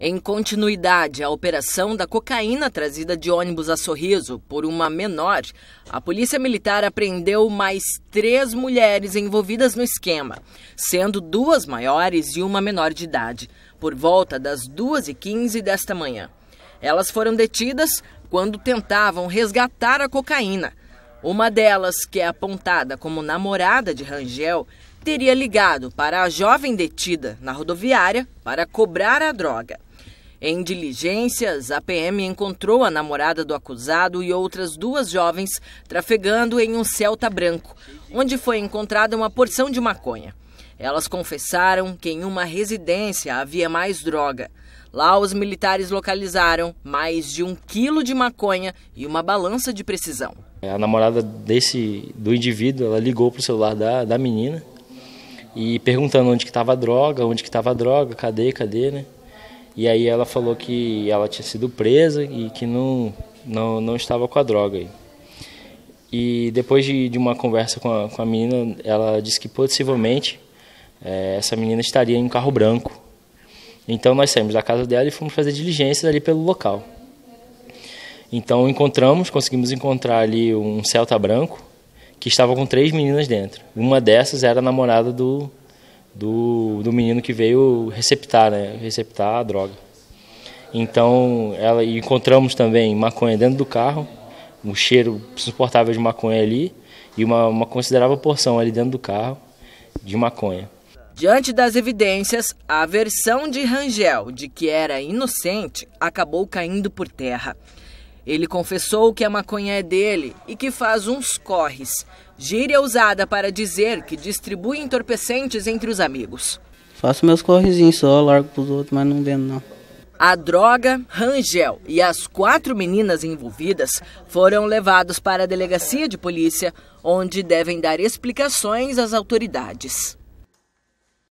Em continuidade à operação da cocaína trazida de ônibus a sorriso por uma menor, a Polícia Militar apreendeu mais três mulheres envolvidas no esquema, sendo duas maiores e uma menor de idade, por volta das 2h15 desta manhã. Elas foram detidas quando tentavam resgatar a cocaína uma delas, que é apontada como namorada de Rangel, teria ligado para a jovem detida na rodoviária para cobrar a droga. Em diligências, a PM encontrou a namorada do acusado e outras duas jovens trafegando em um Celta branco, onde foi encontrada uma porção de maconha. Elas confessaram que em uma residência havia mais droga. Lá, os militares localizaram mais de um quilo de maconha e uma balança de precisão. É, a namorada desse do indivíduo, ela ligou pro celular da, da menina e perguntando onde que estava a droga, onde que estava a droga, cadê, cadê, né? E aí ela falou que ela tinha sido presa e que não não, não estava com a droga. Aí. E depois de, de uma conversa com a, com a menina, ela disse que possivelmente é, essa menina estaria em um carro branco. Então nós saímos da casa dela e fomos fazer diligências ali pelo local. Então encontramos, conseguimos encontrar ali um Celta branco que estava com três meninas dentro. Uma dessas era a namorada do, do, do menino que veio receptar, né? Receptar a droga. Então, ela encontramos também maconha dentro do carro, um cheiro suportável de maconha ali e uma, uma considerável porção ali dentro do carro de maconha. Diante das evidências, a versão de Rangel de que era inocente acabou caindo por terra. Ele confessou que a maconha é dele e que faz uns corres. Gíria é usada para dizer que distribui entorpecentes entre os amigos. Faço meus correzinhos só, largo para os outros, mas não vendo não. A droga, Rangel e as quatro meninas envolvidas foram levados para a delegacia de polícia, onde devem dar explicações às autoridades.